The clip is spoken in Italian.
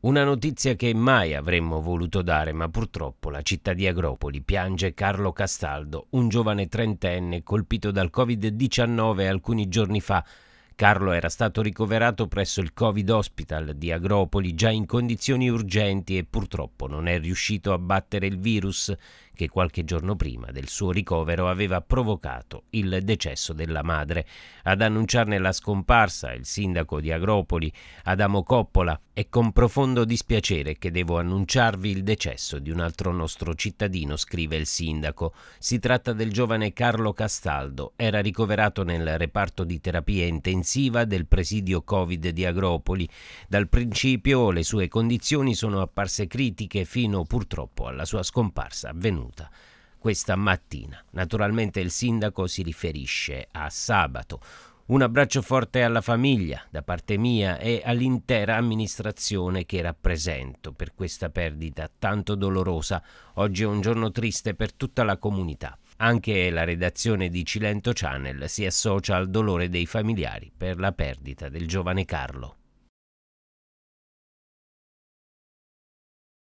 Una notizia che mai avremmo voluto dare, ma purtroppo la città di Agropoli piange Carlo Castaldo, un giovane trentenne colpito dal Covid-19 alcuni giorni fa Carlo era stato ricoverato presso il Covid Hospital di Agropoli già in condizioni urgenti e purtroppo non è riuscito a battere il virus che qualche giorno prima del suo ricovero aveva provocato il decesso della madre. Ad annunciarne la scomparsa il sindaco di Agropoli, Adamo Coppola, è con profondo dispiacere che devo annunciarvi il decesso di un altro nostro cittadino, scrive il sindaco. Si tratta del giovane Carlo Castaldo, era ricoverato nel reparto di terapie intensive difensiva del presidio Covid di Agropoli. Dal principio le sue condizioni sono apparse critiche fino purtroppo alla sua scomparsa avvenuta questa mattina. Naturalmente il sindaco si riferisce a sabato. Un abbraccio forte alla famiglia da parte mia e all'intera amministrazione che rappresento per questa perdita tanto dolorosa. Oggi è un giorno triste per tutta la comunità. Anche la redazione di Cilento Channel si associa al dolore dei familiari per la perdita del giovane Carlo.